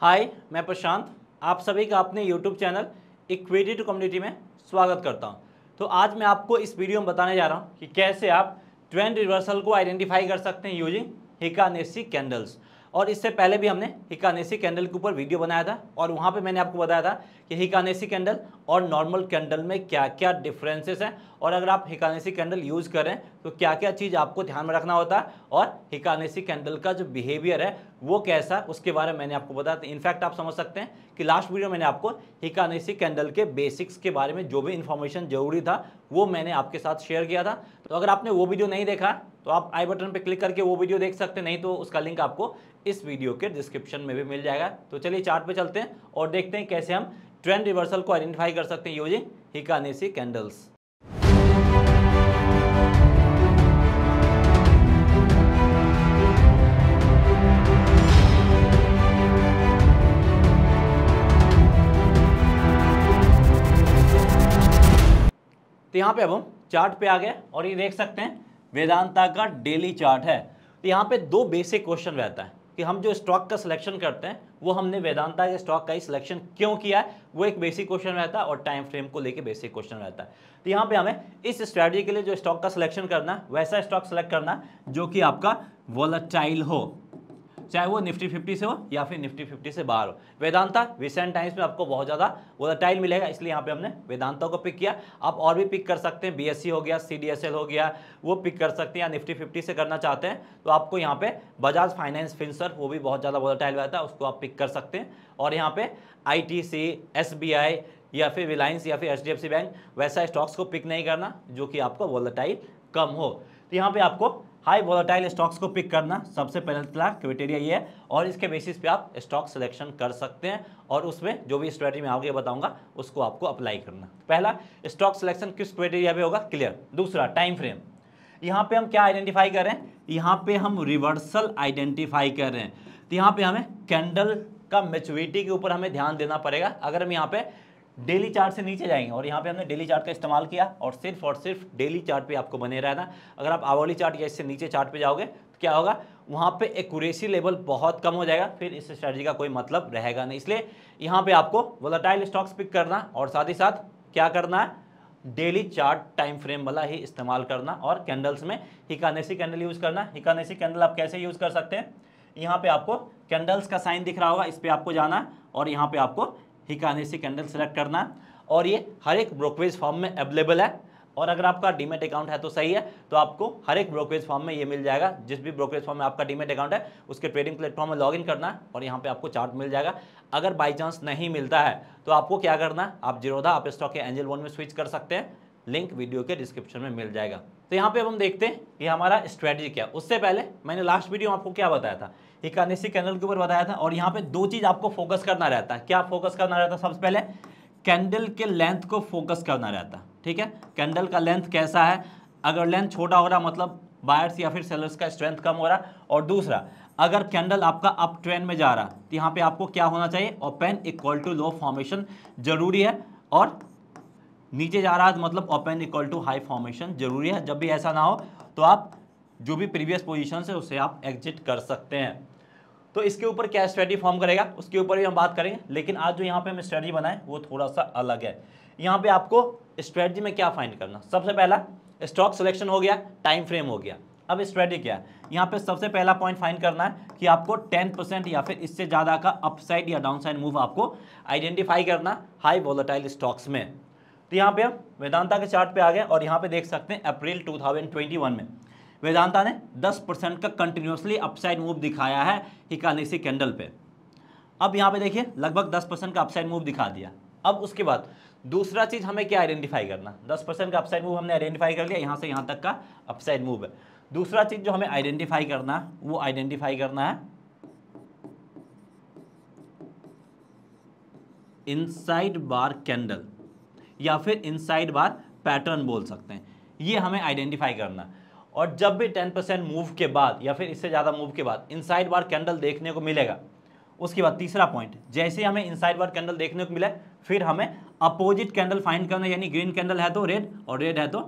हाय मैं प्रशांत आप सभी का अपने YouTube channel equity to community में स्वागत करता हूं तो आज मैं आपको इस वीडियो में बताने जा रहा हूं कि कैसे आप ट्रेंड रिवर्सल को आइडेंटिफाई कर सकते हैं यूजिंग हिकानेसी कैंडल्स और इससे पहले भी हमने हिकानेसी कैंडल के ऊपर वीडियो बनाया था और वहाँ पर मैंने आपको बताया था कि हिकानेसी कैंडल और नॉर्मल कैंडल में क्या क्या डिफरेंसेस हैं और अगर आप हिकानेसी कैंडल यूज़ करें तो क्या क्या चीज़ आपको ध्यान में रखना होता है और हिकानेसी कैंडल का जो बिहेवियर है वो कैसा उसके बारे में मैंने आपको बताया इनफैक्ट आप समझ सकते हैं कि लास्ट वीडियो मैंने आपको हिकानेसी कैंडल के बेसिक्स के बारे में जो भी इन्फॉर्मेशन जरूरी था वो मैंने आपके साथ शेयर किया था तो अगर आपने वो वीडियो नहीं देखा तो आप आई बटन पर क्लिक करके वो वीडियो देख सकते नहीं तो उसका लिंक आपको इस वीडियो के डिस्क्रिप्शन में भी मिल जाएगा तो चलिए चार्ट पे चलते हैं और देखते हैं कैसे हम ट्रेंड रिवर्सल को आइडेंटिफाई कर सकते हैं यूजिंग हिकानेसी कैंडल्स तो यहाँ पे अब हम चार्ट पे आ गए और ये देख सकते हैं वेदांता का डेली चार्ट है तो यहाँ पे दो बेसिक क्वेश्चन रहता है कि हम जो स्टॉक का सिलेक्शन करते हैं वो हमने वेदांता के स्टॉक का ही सिलेक्शन क्यों किया है वो एक बेसिक क्वेश्चन रहता है और टाइम फ्रेम को लेके बेसिक क्वेश्चन रहता है तो यहाँ पे हमें इस स्ट्रैटेजी के लिए जो स्टॉक का सिलेक्शन करना है वैसा स्टॉक सेलेक्ट करना जो कि आपका वॉलटाइल हो चाहे वो निफ्टी फिफ्टी से हो या फिर निफ्टी फिफ्टी से बाहर हो वेदांता रिसेंट टाइम्स में आपको बहुत ज़्यादा टाइल मिलेगा इसलिए यहाँ पे हमने वेदांता को पिक किया आप और भी पिक कर सकते हैं बीएससी e हो गया सीडीएसएल हो गया वो पिक कर सकते हैं या निफ्टी फिफ्टी से करना चाहते हैं तो आपको यहाँ पे बजाज फाइनेंस फिंसर वो भी बहुत ज़्यादा वोलाटाइल रहता है उसको आप पिक कर सकते हैं और यहाँ पे आई टी या फिर रिलायंस या फिर एच बैंक वैसा स्टॉक्स को पिक नहीं करना जो कि आपको वोलाटाइल कम हो तो यहाँ पर आपको हाई वोलाटाइल स्टॉक्स को पिक करना सबसे पहला क्राइटेरिया ये है और इसके बेसिस पे आप स्टॉक सिलेक्शन कर सकते हैं और उसमें जो भी स्ट्रेटजी में आगे बताऊंगा उसको आपको अप्लाई करना पहला स्टॉक सिलेक्शन किस क्राइटेरिया पे होगा क्लियर दूसरा टाइम फ्रेम यहाँ पे हम क्या आइडेंटिफाई कर रहे हैं यहाँ पे हम रिवर्सल आइडेंटिफाई कर रहे हैं तो यहाँ पे हमें कैंडल का मेचुरिटी के ऊपर हमें ध्यान देना पड़ेगा अगर हम यहाँ पे डेली चार्ट से नीचे जाएंगे और यहाँ पे हमने डेली चार्ट का इस्तेमाल किया और सिर्फ और सिर्फ डेली चार्ट पे आपको बने रहना अगर आप आवली चार्ट या इससे नीचे चार्ट पे जाओगे तो क्या होगा वहाँ पे एक्यूरेसी लेवल बहुत कम हो जाएगा फिर इस स्ट्रैटेजी का कोई मतलब रहेगा नहीं इसलिए यहाँ पर आपको वोलाटाइल स्टॉक्स पिक करना और साथ ही साथ क्या करना है डेली चार्ट टाइम फ्रेम वाला ही इस्तेमाल करना और कैंडल्स में हिकानेसी कैंडल यूज़ करना हिकानेसी कैंडल आप कैसे यूज़ कर सकते हैं यहाँ पे आपको कैंडल्स का साइन दिख रहा होगा इस पर आपको जाना और यहाँ पे आपको ही का से कैंडल सेलेक्ट करना है और ये हर एक ब्रोकरेज फॉर्म में अवेलेबल है और अगर आपका डीमेट अकाउंट है तो सही है तो आपको हर एक ब्रोकरेज फॉर्म में ये मिल जाएगा जिस भी ब्रोकरेज फॉर्म में आपका डीमेट अकाउंट है उसके ट्रेडिंग प्लेटफॉर्म में लॉगिन करना है और यहाँ पे आपको चार्ट मिल जाएगा अगर बाई चांस नहीं मिलता है तो आपको क्या करना है आप जीरोधा आप स्टॉक के एंजल वन में स्विच कर सकते हैं लिंक वीडियो के डिस्क्रिप्शन में मिल जाएगा तो यहाँ पे अब हम देखते हैं कि हमारा स्ट्रैटेजी क्या उससे पहले मैंने लास्ट वीडियो आपको क्या बताया था इकानेसी कैंडल के ऊपर बताया था और यहाँ पे दो चीज़ आपको फोकस करना रहता है क्या फोकस करना रहता है सबसे पहले कैंडल के लेंथ को फोकस करना रहता है ठीक है कैंडल का लेंथ कैसा है अगर लेंथ छोटा हो रहा मतलब बायर्स या फिर सेलर्स का स्ट्रेंथ कम हो रहा और दूसरा अगर कैंडल आपका अप ट्रेंड में जा रहा तो यहाँ पे आपको क्या होना चाहिए open equal to low formation जरूरी है और नीचे जा रहा है मतलब open equal to high formation जरूरी है जब भी ऐसा ना हो तो आप जो भी प्रीवियस पोजिशन है उसे आप एग्जिट कर सकते हैं तो इसके ऊपर क्या स्ट्रेटी फॉर्म करेगा उसके ऊपर भी हम बात करेंगे लेकिन आज जो यहाँ पे हम स्ट्रेटी बनाए वो थोड़ा सा अलग है यहाँ पे आपको स्ट्रेटजी में क्या फाइंड करना सबसे पहला स्टॉक सिलेक्शन हो गया टाइम फ्रेम हो गया अब स्ट्रेटी क्या है यहाँ पे सबसे पहला पॉइंट फाइंड करना है कि आपको 10% या फिर इससे ज़्यादा का अपसाइड या डाउनसाइड मूव आपको आइडेंटिफाई करना हाई वोलाटाइल स्टॉक्स में तो यहाँ पे हम वेदांता के चार्ट पे आ गए और यहाँ पे देख सकते हैं अप्रैल 2021 में वेदांता ने 10 परसेंट का कंटिन्यूसली अपसाइड मूव दिखाया है हिकानेसी कैंडल पे अब यहाँ पे देखिए लगभग 10 परसेंट का अपसाइड मूव दिखा दिया अब उसके बाद दूसरा चीज़ हमें क्या आइडेंटिफाई करना 10 परसेंट का अपसाइड मूव हमने आइडेंटिफाई कर लिया यहाँ से यहाँ तक का अपसाइड मूव है दूसरा चीज़ जो हमें आइडेंटिफाई करना वो आइडेंटिफाई करना है इनसाइड बार कैंडल या फिर इनसाइड बार पैटर्न बोल सकते हैं ये हमें आइडेंटिफाई करना है और जब भी टेन परसेंट मूव के बाद या फिर इससे ज़्यादा मूव के बाद इनसाइड बार कैंडल देखने को मिलेगा उसके बाद तीसरा पॉइंट जैसे हमें इनसाइड बार कैंडल देखने को मिला फिर हमें अपोजिट कैंडल फाइंड करना यानी ग्रीन कैंडल है तो रेड और रेड है तो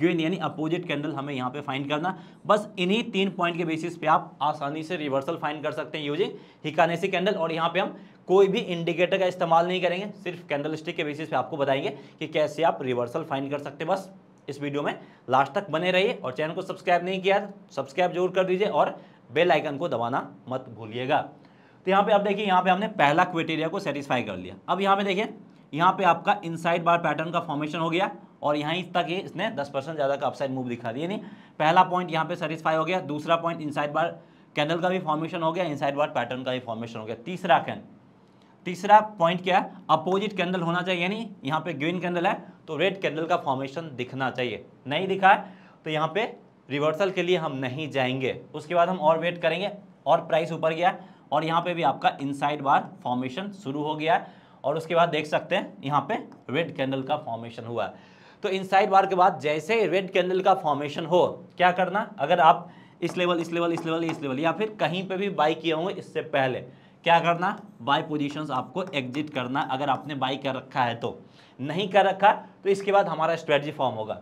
ग्रीन यानी अपोजिट कैंडल हमें यहाँ पे फाइंड करना बस इन्हीं तीन पॉइंट के बेसिस पे आप आसानी से रिवर्सल फाइंड कर सकते हैं यूजिंग हिकानेसी कैंडल और यहाँ पे हम कोई भी इंडिकेटर का इस्तेमाल नहीं करेंगे सिर्फ कैंडल स्टिक के बेसिस पे आपको बताएंगे कि कैसे आप रिवर्सल फाइंड कर सकते हैं बस इस वीडियो में लास्ट तक बने रहिए और चैनल को सब्सक्राइब नहीं किया तो सब्सक्राइब जरूर कर दीजिए और बेल आइकन को दबाना मत भूलिएगा तो यहाँ पे आप देखिए यहाँ पे हमने पहला क्वेटेरिया को सेटिस्फाई कर लिया अब यहाँ पे देखिए यहाँ पे आपका इनसाइड बार पैटर्न का फॉर्मेशन हो गया और यहाँ तक ही इसने दस परसेंट ज़्यादा का अपसाइड मूव दिखा दिया नहीं पहला पॉइंट यहाँ पे सेटिस्फाई हो गया दूसरा पॉइंट इन बार कैंडल का भी फॉर्मेशन हो गया इन बार पैटर्न का भी फॉर्मेशन हो गया तीसरा कैंड तीसरा पॉइंट क्या है अपोजिट कैंडल होना चाहिए यानी यहाँ पे ग्रीन कैंडल है तो रेड कैंडल का फॉर्मेशन दिखना चाहिए नहीं दिखा है तो यहाँ पे रिवर्सल के लिए हम नहीं जाएंगे उसके बाद हम और वेट करेंगे और प्राइस ऊपर गया और यहाँ पे भी आपका इनसाइड बार फॉर्मेशन शुरू हो गया है और उसके बाद देख सकते हैं यहाँ पे रेड कैंडल का फॉर्मेशन हुआ है तो इनसाइड बार के बाद जैसे रेड कैंडल का फॉर्मेशन हो क्या करना अगर आप इस लेवल इस लेवल इस लेवल इस लेवल या फिर कहीं पे भी बाई किए होंगे इससे पहले क्या करना बाई पोजिशन आपको एग्जिट करना अगर आपने बाई कर रखा है तो नहीं कर रखा तो इसके बाद हमारा स्ट्रेटजी फॉर्म होगा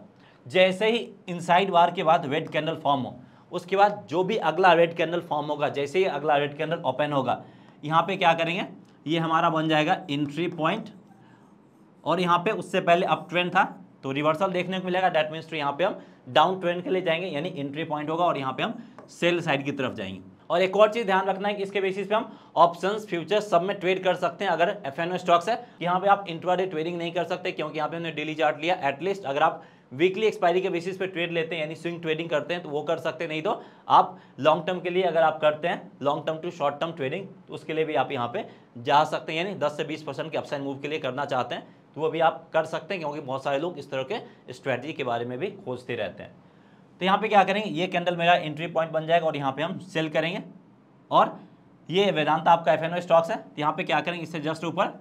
जैसे ही इनसाइड बार के बाद रेड कैंडल फॉर्म हो उसके बाद जो भी अगला रेड कैंडल फॉर्म होगा जैसे ही अगला रेड कैंडल ओपन होगा यहाँ पे क्या करेंगे ये हमारा बन जाएगा इंट्री पॉइंट और यहाँ पे उससे पहले अप ट्रेंड था तो रिवर्सल देखने को मिलेगा डैट मीन्स टू यहाँ पे हम डाउन ट्रेंड के लिए जाएंगे यानी एंट्री पॉइंट होगा और यहाँ पे हम सेल साइड की तरफ जाएंगे और एक और चीज़ ध्यान रखना है कि इसके बेसिस पे हम ऑप्शंस फ्यूचर सब में ट्रेड कर सकते हैं अगर एफ स्टॉक्स है यहाँ पे आप इंट्राडे ट्रेडिंग नहीं कर सकते क्योंकि यहाँ पे हमने डेली चार्ट लिया एटलीस्ट अगर आप वीकली एक्सपायरी के बेसिस पे ट्रेड लेते हैं यानी स्विंग ट्रेडिंग करते हैं तो वो कर सकते नहीं तो आप लॉन्ग टर्म के लिए अगर आप करते हैं long term to short term trading तो उसके लिए भी आप यहाँ पे जा सकते हैं यानी दस से बीस परसेंट के अपसाइड मूव के लिए करना चाहते हैं तो वो भी आप कर सकते हैं क्योंकि बहुत सारे लोग इस तरह के स्ट्रैटेजी के बारे में भी खोजते रहते हैं तो यहाँ पे क्या करेंगे ये कैंडल मेरा एंट्री पॉइंट बन जाएगा और यहाँ पे हम सेल करेंगे और ये वेदांता आपका एफ स्टॉक्स है तो यहाँ पे क्या करेंगे इससे जस्ट ऊपर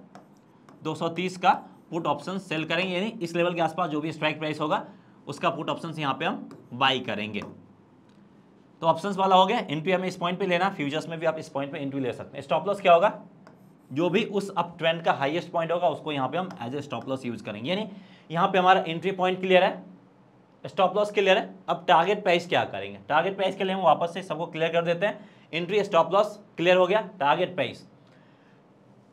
230 का पुट ऑप्शन सेल करेंगे यानी इस लेवल के आसपास जो भी स्ट्राइक प्राइस होगा उसका पुट ऑप्शन यहाँ पे हम बाई करेंगे तो ऑप्शन वाला हो गया एंट्री हमें इस पॉइंट पर लेना फ्यूचर्स में भी आप इस पॉइंट पर एंट्री ले सकते हैं स्टॉप लॉस क्या होगा जो भी उस अप ट्रेंड का हाईएस्ट पॉइंट होगा उसको यहाँ पे हम as a stop loss use करेंगे यानी यहाँ पे हमारा एंट्री पॉइंट क्लियर है स्टॉप लॉस क्लियर है अब टारगेट प्राइस क्या करेंगे टारगेट प्राइस के लिए हम वापस से सबको क्लियर कर देते हैं एंट्री स्टॉप लॉस क्लियर हो गया टारगेट प्राइस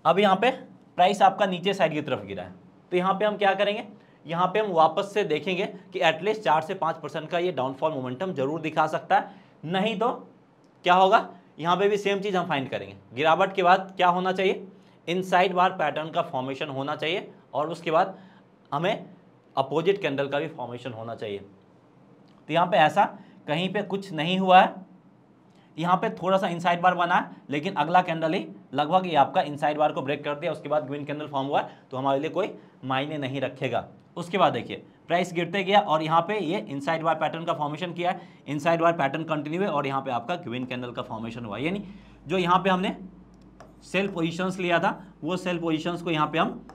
अब यहाँ पे प्राइस आपका नीचे साइड की तरफ गिरा है तो यहाँ पे हम क्या करेंगे यहाँ पे हम वापस से देखेंगे कि एटलीस्ट चार से पाँच परसेंट का ये डाउनफॉल मोमेंटम जरूर दिखा सकता है नहीं तो क्या होगा यहाँ पे भी सेम चीज़ हम फाइंड करेंगे गिरावट के बाद क्या होना चाहिए इनसाइड बार पैटर्न का फॉर्मेशन होना चाहिए और उसके बाद हमें अपोजिट कैंडल का भी फॉर्मेशन होना चाहिए तो यहाँ पे ऐसा कहीं पे कुछ नहीं हुआ है यहाँ पे थोड़ा सा इनसाइड बार बना है लेकिन अगला कैंडल ही लगभग ये आपका इनसाइड बार को ब्रेक कर दिया उसके बाद ग्रीन कैंडल फॉर्म हुआ है तो हमारे लिए कोई मायने नहीं रखेगा उसके बाद देखिए प्राइस गिरते गया और यहाँ पे ये इनसाइड बार पैटर्न का फॉर्मेशन किया है इनसाइड बार पैटर्न कंटिन्यू है और यहाँ पे आपका ग्रीन कैंडल का फॉर्मेशन हुआ यानी जो यहाँ पे हमने सेल पोजीशंस लिया था वो सेल पोजीशंस को यहाँ पे हम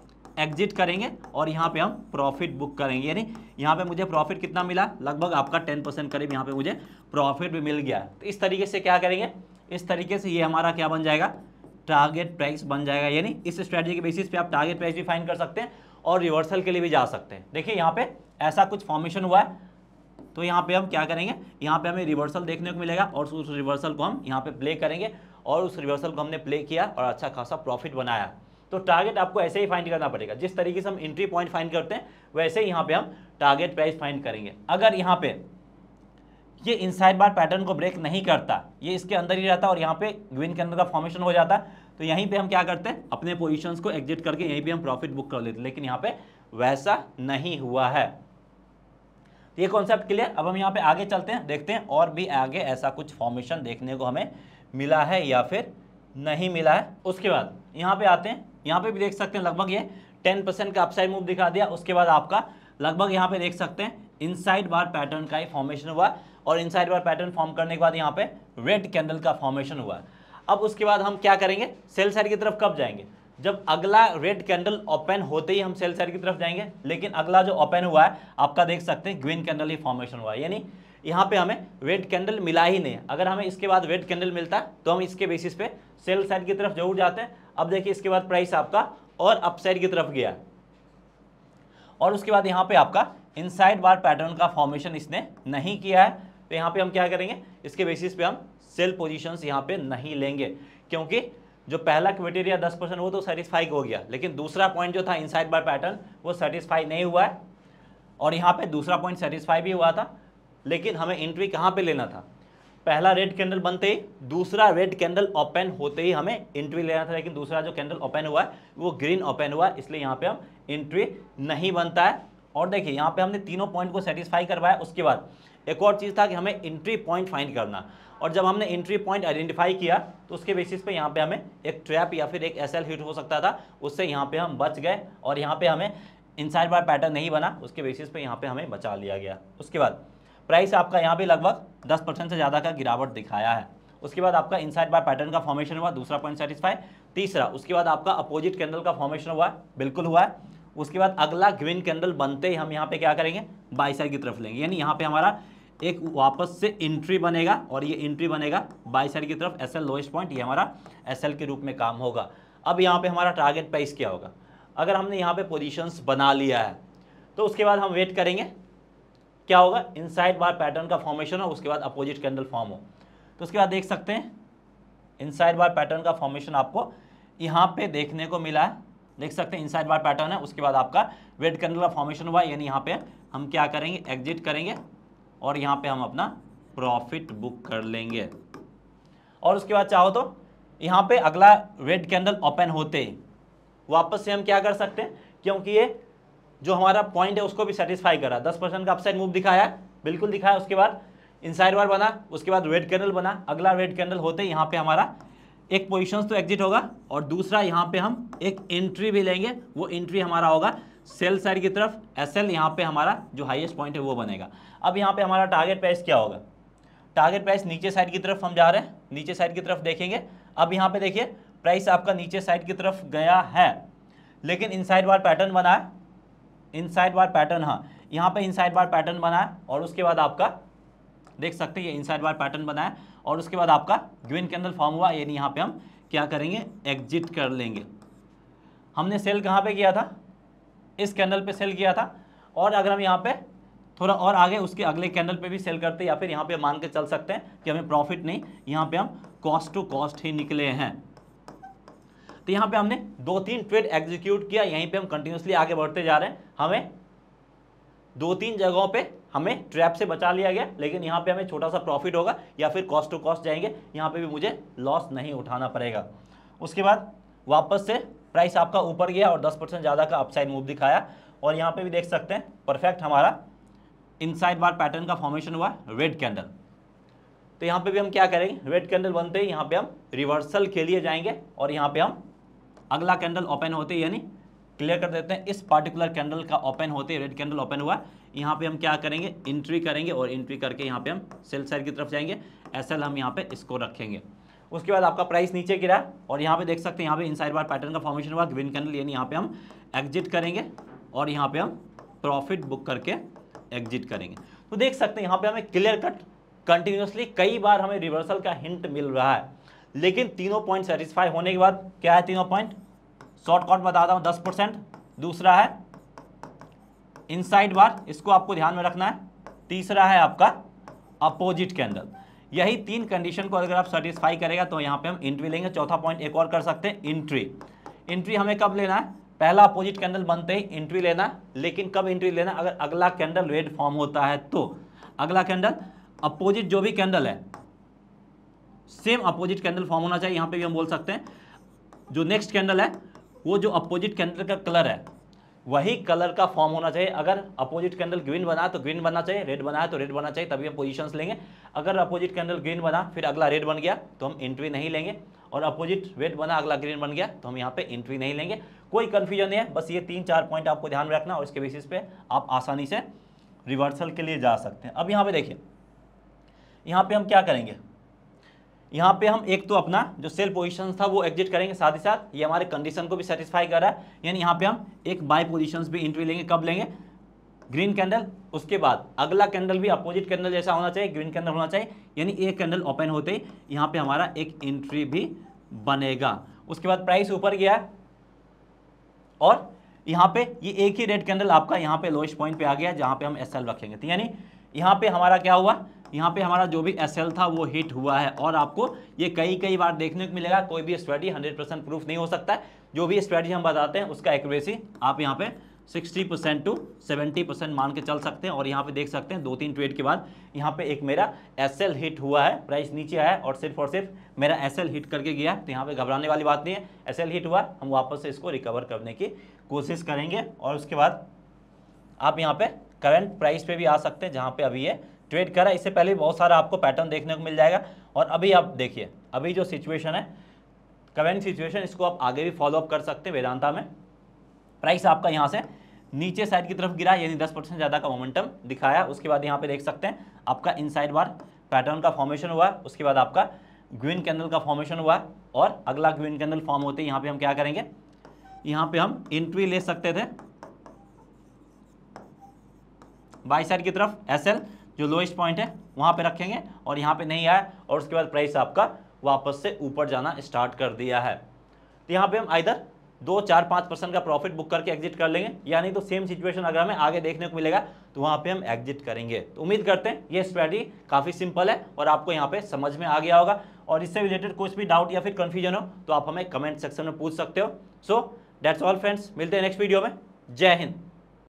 एग्जिट करेंगे और यहाँ पे हम प्रॉफिट बुक करेंगे यानी यहाँ पे मुझे प्रॉफिट कितना मिला लगभग आपका टेन परसेंट करीब यहाँ पे मुझे प्रॉफिट भी मिल गया तो इस तरीके से क्या करेंगे इस तरीके से ये हमारा क्या बन जाएगा टारगेट प्राइस बन जाएगा यानी इस स्ट्रेटजी के बेसिस पे आप टारगेट प्राइस भी फाइन कर सकते हैं और रिवर्सल के लिए भी जा सकते हैं देखिए यहाँ पे ऐसा कुछ फॉर्मेशन हुआ है तो यहाँ पे हम क्या करेंगे यहाँ पे हमें रिवर्सल देखने को मिलेगा और उस रिवर्सल को हम यहाँ पे प्ले करेंगे और उस रिवर्सल को हमने प्ले किया और अच्छा खासा प्रॉफिट बनाया तो टारगेट आपको ऐसे ही फाइंड करना पड़ेगा जिस तरीके से हम एंट्री पॉइंट फाइंड करते हैं वैसे ही यहाँ पे हम टारगेट प्राइस फाइंड करेंगे अगर यहाँ पे ये इनसाइड बार पैटर्न को ब्रेक नहीं करता ये इसके अंदर ही रहता और यहाँ पे के अंदर का फॉर्मेशन हो जाता तो यहीं पे हम क्या करते हैं अपने पोजिशन को एग्जिट करके यहीं पे हम प्रॉफिट बुक कर लेते लेकिन यहाँ पे वैसा नहीं हुआ है तो ये कॉन्सेप्ट क्लियर अब हम यहाँ पे आगे चलते हैं देखते हैं और भी आगे ऐसा कुछ फॉर्मेशन देखने को हमें मिला है या फिर नहीं मिला है उसके बाद यहाँ पे आते हैं यहाँ पे भी देख सकते हैं लगभग ये टेन परसेंट का अपसाइड मूव दिखा दिया उसके बाद आपका लगभग यहाँ पे देख सकते हैं इनसाइड बार पैटर्न का ही फॉर्मेशन हुआ और इनसाइड बार पैटर्न फॉर्म करने के बाद यहाँ पे रेड कैंडल का फॉर्मेशन हुआ अब उसके बाद हम क्या करेंगे सेल साइड की तरफ कब जाएंगे जब अगला रेड कैंडल ओपन होते ही हम सेल साइड की तरफ जाएंगे लेकिन अगला जो ओपन हुआ है आपका देख सकते हैं ग्रीन कैंडल ही फॉर्मेशन हुआ है यानी यहाँ पे हमें रेड कैंडल मिला ही नहीं अगर हमें इसके बाद रेड कैंडल मिलता तो हम इसके बेसिस पे सेल साइड की तरफ जरूर जाते हैं अब देखिए इसके बाद प्राइस आपका और अपसाइड की तरफ गया और उसके बाद यहाँ पे आपका इनसाइड बार पैटर्न का फॉर्मेशन इसने नहीं किया है तो यहाँ पे हम क्या करेंगे इसके बेसिस पे हम सेल पोजीशंस यहाँ पे नहीं लेंगे क्योंकि जो पहला क्रिटेरिया दस परसेंट वो तो सेटिस्फाई हो गया लेकिन दूसरा पॉइंट जो था इनसाइड बार पैटर्न वो सेटिस्फाई नहीं हुआ है और यहाँ पे दूसरा पॉइंट सेटिस्फाई भी हुआ था लेकिन हमें एंट्री कहाँ पे लेना था पहला रेड कैंडल बनते ही दूसरा रेड कैंडल ओपन होते ही हमें एंट्री लेना था लेकिन दूसरा जो कैंडल ओपन हुआ है वो ग्रीन ओपन हुआ इसलिए यहाँ पे हम एंट्री नहीं बनता है और देखिए यहाँ पे हमने तीनों पॉइंट को सेटिस्फाई करवाया उसके बाद एक और चीज़ था कि हमें एंट्री पॉइंट फाइंड करना और जब हमने एंट्री पॉइंट आइडेंटिफाई किया तो उसके बेसिस पे यहाँ पे हमें एक ट्रैप या फिर एक एस हिट हो सकता था उससे यहाँ पे हम बच गए और यहाँ पे हमें इंसाइड बार पैटर्न नहीं बना उसके बेसिस पे यहाँ पे हमें बचा लिया गया उसके बाद प्राइस आपका यहाँ पे लगभग 10 परसेंट से ज़्यादा का गिरावट दिखाया है उसके बाद आपका इनसाइड बाय पैटर्न का फॉर्मेशन हुआ दूसरा पॉइंट सेटिस्फाई तीसरा उसके बाद आपका अपोजिट कैंडल का फॉर्मेशन हुआ है बिल्कुल हुआ है उसके बाद अगला ग्रीन कैंडल बनते ही हम यहाँ पे क्या करेंगे बाई साइड की तरफ लेंगे यानी यहाँ पे हमारा एक वापस से इंट्री बनेगा और ये इंट्री बनेगा बाई साइड की तरफ एस एल लोएस्ट पॉइंट ये हमारा एस एल के रूप में काम होगा अब यहाँ पे हमारा टारगेट प्राइस क्या होगा अगर हमने यहाँ पे पोजीशंस बना लिया है तो उसके बाद हम वेट करेंगे क्या होगा इनसाइड बार पैटर्न का फॉर्मेशन हो उसके बाद अपोजिट कैंडल फॉर्म हो तो उसके बाद देख सकते हैं इनसाइड बार पैटर्न का फॉर्मेशन आपको यहाँ पे देखने को मिला है देख सकते हैं इनसाइड बार पैटर्न है उसके बाद आपका रेड कैंडल का फॉर्मेशन हुआ यानी यहाँ पे हम क्या करेंगे एग्जिट करेंगे और यहाँ पे हम अपना प्रॉफिट बुक कर लेंगे और उसके बाद चाहो तो यहाँ पे अगला रेड कैंडल ओपन होते वापस से हम क्या कर सकते हैं क्योंकि ये जो हमारा पॉइंट है उसको भी सेटिस्फाई करा दस परसेंट का अपसाइड मूव दिखाया बिल्कुल दिखाया उसके बाद इनसाइड बार बना उसके बाद रेड कैंडल बना अगला रेड कैंडल होते ही यहाँ पे हमारा एक पोजिशन तो एग्जिट होगा और दूसरा यहाँ पे हम एक एंट्री भी लेंगे वो एंट्री हमारा होगा सेल साइड की तरफ एस एल यहाँ पे हमारा जो हाइएस्ट पॉइंट है वो बनेगा अब यहाँ पे हमारा टारगेट प्राइस क्या होगा टारगेट प्राइस नीचे साइड की तरफ हम जा रहे हैं नीचे साइड की तरफ देखेंगे अब यहाँ पे देखिए प्राइस आपका नीचे साइड की तरफ गया है लेकिन इनसाइड बार पैटर्न बना है इनसाइड बार पैटर्न हाँ यहाँ पे इनसाइड बार पैटर्न बना है और उसके बाद आपका देख सकते हैं ये इनसाइड बार पैटर्न बना है और उसके बाद आपका ग्रीन कैंडल फॉर्म हुआ यानी यहाँ पे हम क्या करेंगे एग्जिट कर लेंगे हमने सेल कहाँ पे किया था इस कैंडल पे सेल किया था और अगर हम यहाँ पे थोड़ा और आगे उसके अगले कैंडल पे भी सेल करते हैं या फिर यहाँ पे मान के चल सकते हैं कि हमें प्रॉफिट नहीं यहाँ पे हम कॉस्ट टू कॉस्ट ही निकले हैं तो यहाँ पे हमने दो तीन ट्रेड एग्जीक्यूट किया यहीं पे हम कंटिन्यूसली आगे बढ़ते जा रहे हैं हमें दो तीन जगहों पे हमें ट्रैप से बचा लिया गया लेकिन यहाँ पे हमें छोटा सा प्रॉफिट होगा या फिर कॉस्ट टू कॉस्ट जाएंगे यहाँ पे भी मुझे लॉस नहीं उठाना पड़ेगा उसके बाद वापस से प्राइस आपका ऊपर गया और 10 परसेंट ज़्यादा का अपसाइड मूव दिखाया और यहाँ पे भी देख सकते हैं परफेक्ट हमारा इनसाइड बार पैटर्न का फॉर्मेशन हुआ रेड कैंडल तो यहाँ पे भी हम क्या करेंगे रेड कैंडल बनते ही यहाँ पे हम रिवर्सल के लिए जाएंगे और यहाँ पे हम अगला कैंडल ओपन होते ही यानी क्लियर कर देते हैं इस पार्टिकुलर कैंडल का ओपन होते रेड कैंडल ओपन हुआ यहाँ पे हम क्या करेंगे इंट्री करेंगे और इंट्री करके यहाँ पे हम सेल साइड की तरफ जाएंगे एस हम यहाँ पे इसको रखेंगे उसके बाद आपका प्राइस नीचे गिरा और यहाँ पे देख सकते हैं यहाँ पे इनसाइड बार पैटर्न का फॉर्मेशन हुआ ग्रीन कैंडल यानी यहाँ पे हम एग्जिट करेंगे और यहाँ पे हम प्रॉफिट बुक करके एग्जिट करेंगे तो देख सकते हैं यहाँ पे हमें क्लियर कट कंटिन्यूसली कई बार हमें रिवर्सल का हिंट मिल रहा है लेकिन तीनों पॉइंट सेटिस्फाई होने के बाद क्या है तीनों पॉइंट शॉर्टकट बताता हूँ दस परसेंट दूसरा है इनसाइड बार इसको आपको ध्यान में रखना है तीसरा है आपका अपोजिट कैंडल यही तीन कंडीशन को अगर आप सेटिस्फाई करेगा तो यहाँ पे हम इंट्री लेंगे चौथा पॉइंट एक और कर सकते हैं इंट्री इंट्री हमें कब लेना है पहला अपोजिट कैंडल बनते ही इंट्री लेना लेकिन कब इंट्री लेना अगर अगला कैंडल रेड फॉर्म होता है तो अगला कैंडल अपोजिट जो भी कैंडल है सेम अपोजिट कैंडल फॉर्म होना चाहिए यहाँ पे भी हम बोल सकते हैं जो नेक्स्ट कैंडल है वो जो अपोजिट कैंडल का कलर है वही कलर का फॉर्म होना चाहिए अगर अपोजिट कैंडल ग्रीन बना तो ग्रीन बनना चाहिए रेड बना तो रेड बनना चाहिए तभी हम पोजिशंस लेंगे अगर अपोजिट कैंडल ग्रीन बना फिर अगला रेड बन गया तो हम एंट्री नहीं लेंगे और अपोजिट रेड बना अगला ग्रीन बन गया तो हम यहाँ पे एंट्री नहीं लेंगे कोई कन्फ्यूजन नहीं है बस ये तीन चार पॉइंट आपको ध्यान रखना और इसके बेसिस पे आप आसानी से रिवर्सल के लिए जा सकते हैं अब यहाँ पे देखिए यहाँ पे हम क्या करेंगे यहाँ पे हम एक तो अपना जो सेल पोजिशन था वो एग्जिट करेंगे साथ ही साथ ये हमारे कंडीशन को भी सेटिस्फाई कर रहा है यानी यहाँ पे हम एक बाय पोजिशन भी एंट्री लेंगे कब लेंगे ग्रीन कैंडल उसके बाद अगला कैंडल भी अपोजिट कैंडल जैसा होना चाहिए ग्रीन कैंडल होना चाहिए यानी एक कैंडल ओपन होते ही यहाँ पे हमारा एक एंट्री भी बनेगा उसके बाद प्राइस ऊपर गया और यहाँ पे ये एक ही रेड कैंडल आपका यहाँ पे लोएस्ट पॉइंट पे आ गया जहाँ पे हम एस रखेंगे तो यानी यहाँ पे हमारा क्या हुआ यहाँ पे हमारा जो भी एस था वो हिट हुआ है और आपको ये कई कई बार देखने को मिलेगा कोई भी स्ट्रेटी हंड्रेड परसेंट प्रूफ नहीं हो सकता है जो भी स्ट्रेटी हम बताते हैं उसका एक्यूरेसी आप यहाँ पे 60 परसेंट टू 70 परसेंट मान के चल सकते हैं और यहाँ पे देख सकते हैं दो तीन ट्रेड के बाद यहाँ पे एक मेरा एस हिट हुआ है प्राइस नीचे आया और सिर्फ और सिर्फ मेरा एस हिट करके गया तो यहाँ पर घबराने वाली बात नहीं है एस हिट हुआ हम वापस से इसको रिकवर करने की कोशिश करेंगे और उसके बाद आप यहाँ पर करंट प्राइस पर भी आ सकते हैं जहाँ पर अभी ये ट्रेड करा इससे पहले बहुत सारा आपको पैटर्न देखने को मिल जाएगा और अभी आप देखिए अभी जो सिचुएशन है करेंट सिचुएशन इसको आप आगे भी फॉलोअप कर सकते हैं वेदांता में प्राइस आपका यहाँ से नीचे साइड की तरफ गिरा यानी 10 परसेंट ज़्यादा का मोमेंटम दिखाया उसके बाद यहाँ पे देख सकते हैं आपका इनसाइड बार पैटर्न का फॉर्मेशन हुआ उसके बाद आपका ग्रीन कैंडल का फॉर्मेशन हुआ और अगला ग्रीन कैंडल फॉर्म होते यहाँ पे हम क्या करेंगे यहाँ पे हम एंट्री ले सकते थे बाई साइड की तरफ एस जो लोएस्ट पॉइंट है वहाँ पे रखेंगे और यहाँ पे नहीं आया और उसके बाद प्राइस आपका वापस से ऊपर जाना स्टार्ट कर दिया है तो यहाँ पे हम इधर दो चार पाँच परसेंट का प्रॉफिट बुक करके एग्जिट कर लेंगे यानी तो सेम सिचुएशन अगर हमें आगे देखने को मिलेगा तो वहाँ पे हम एग्जिट करेंगे तो उम्मीद करते हैं ये स्ट्रैटी काफ़ी सिंपल है और आपको यहाँ पे समझ में आ गया होगा और इससे रिलेटेड कुछ भी डाउट या फिर कन्फ्यूजन हो तो आप हमें कमेंट सेक्शन में पूछ सकते हो सो डैट्स ऑल फ्रेंड्स मिलते हैं नेक्स्ट वीडियो में जय हिंद